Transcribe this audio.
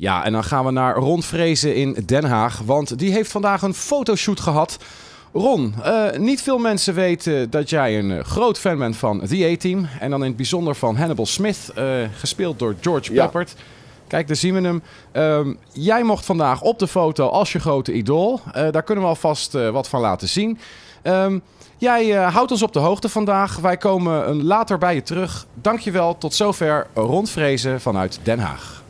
Ja, en dan gaan we naar Ron Vrezen in Den Haag, want die heeft vandaag een fotoshoot gehad. Ron, eh, niet veel mensen weten dat jij een eh, groot fan bent van The A-Team. En dan in het bijzonder van Hannibal Smith, eh, gespeeld door George Peppert. Kijk, daar zien we hem. Ehm, jij mocht vandaag op de foto als je grote idool. daar kunnen we alvast wat van laten zien. Ehm, jij houdt ons op de hoogte vandaag. Wij komen later bij je terug. Dankjewel. Tot zover Ron Vrezen vanuit Den Haag.